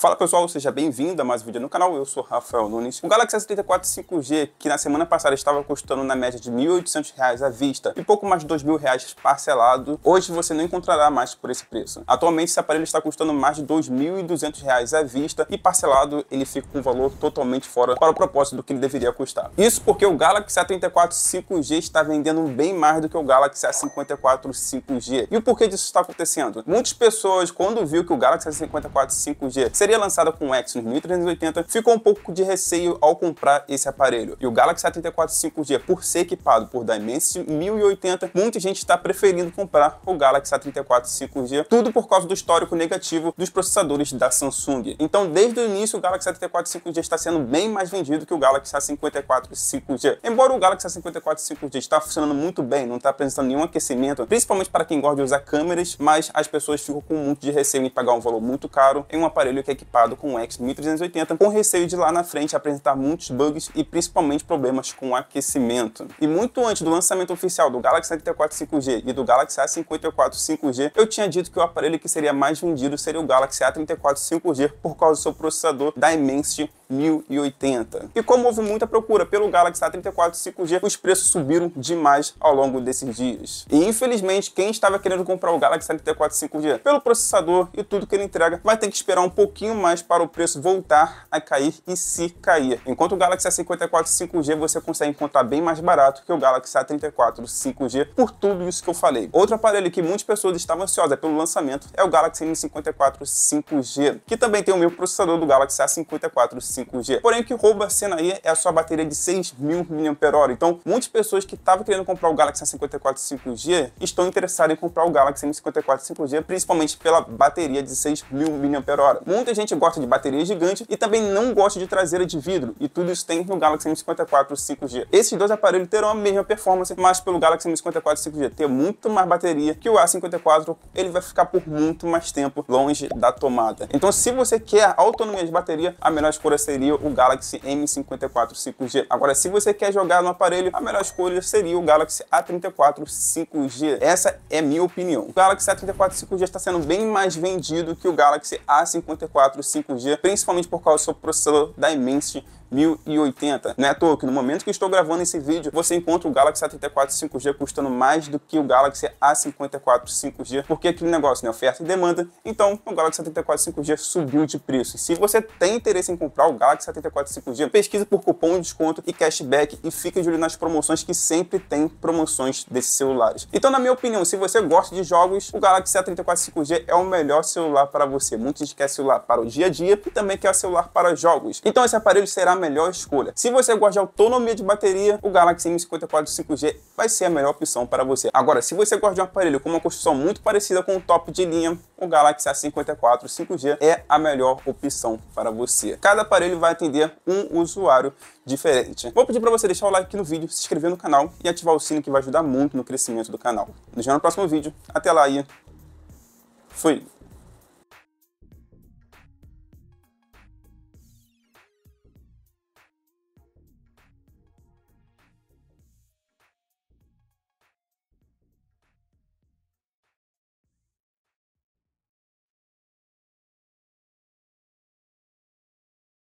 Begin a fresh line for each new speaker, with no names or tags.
Fala pessoal, seja bem-vindo a mais um vídeo no canal, eu sou Rafael Nunes. O Galaxy S34 5G, que na semana passada estava custando na média de R$ 1.800 à vista e pouco mais de R$ 2.000 parcelado, hoje você não encontrará mais por esse preço. Atualmente esse aparelho está custando mais de R$ 2.200 à vista e parcelado ele fica com um valor totalmente fora para o propósito do que ele deveria custar. Isso porque o Galaxy A34 5G está vendendo bem mais do que o Galaxy A54 5G. E o porquê disso está acontecendo? Muitas pessoas, quando viu que o Galaxy A54 5G seria seria lançada com o Exynos 1380, ficou um pouco de receio ao comprar esse aparelho. E o Galaxy A34 5G, por ser equipado por Dimensity 1080, muita gente está preferindo comprar o Galaxy A34 5G, tudo por causa do histórico negativo dos processadores da Samsung. Então, desde o início, o Galaxy A34 5G está sendo bem mais vendido que o Galaxy A54 5G. Embora o Galaxy A54 5G está funcionando muito bem, não está apresentando nenhum aquecimento, principalmente para quem gosta de usar câmeras, mas as pessoas ficam com muito de receio em pagar um valor muito caro em um aparelho que é equipado com o X1380, com receio de lá na frente apresentar muitos bugs e principalmente problemas com aquecimento. E muito antes do lançamento oficial do Galaxy a 34 5G e do Galaxy A54 5G, eu tinha dito que o aparelho que seria mais vendido seria o Galaxy A34 5G por causa do seu processador da Dimensity 1080. E como houve muita procura pelo Galaxy A34 5G, os preços subiram demais ao longo desses dias. E infelizmente, quem estava querendo comprar o Galaxy A34 5G pelo processador e tudo que ele entrega, vai ter que esperar um pouquinho mais para o preço voltar a cair e se cair. Enquanto o Galaxy A54 5G você consegue encontrar bem mais barato que o Galaxy A34 5G por tudo isso que eu falei. Outro aparelho que muitas pessoas estavam ansiosas pelo lançamento é o Galaxy M54 5G, que também tem o mesmo processador do Galaxy A54 5G. 5G. Porém, o que rouba a cena aí é a sua bateria de 6.000 mAh. Então, muitas pessoas que estavam querendo comprar o Galaxy A54 5G estão interessadas em comprar o Galaxy M54 5G, principalmente pela bateria de 6.000 mAh. Muita gente gosta de bateria gigante e também não gosta de traseira de vidro, e tudo isso tem no Galaxy M54 5G. Esses dois aparelhos terão a mesma performance, mas pelo Galaxy M54 5G ter muito mais bateria que o A54, ele vai ficar por muito mais tempo longe da tomada. Então, se você quer autonomia de bateria, a melhor escolha é seria o Galaxy M54 5G. Agora, se você quer jogar no aparelho, a melhor escolha seria o Galaxy A34 5G. Essa é minha opinião. O Galaxy A34 5G está sendo bem mais vendido que o Galaxy A54 5G, principalmente por causa do seu processador da Dimensity 1080. Não é à toa que no momento que estou gravando esse vídeo, você encontra o Galaxy A34 5G custando mais do que o Galaxy A54 5G, porque é aquele negócio, né, oferta e demanda. Então, o Galaxy A34 5G subiu de preço. E se você tem interesse em comprar o Galaxy A34 5G, pesquisa por cupom de desconto e cashback e fica de olho nas promoções que sempre tem promoções desses celulares. Então, na minha opinião, se você gosta de jogos, o Galaxy A34 5G é o melhor celular para você. Muitos querem celular para o dia a dia e também quer celular para jogos. Então, esse aparelho será melhor escolha. Se você gosta de autonomia de bateria, o Galaxy M54 5G vai ser a melhor opção para você. Agora, se você gosta de um aparelho com uma construção muito parecida com o top de linha, o Galaxy A54 5G é a melhor opção para você. Cada aparelho vai atender um usuário diferente. Vou pedir para você deixar o like aqui no vídeo, se inscrever no canal e ativar o sino que vai ajudar muito no crescimento do canal. Nos vemos no próximo vídeo. Até lá e fui!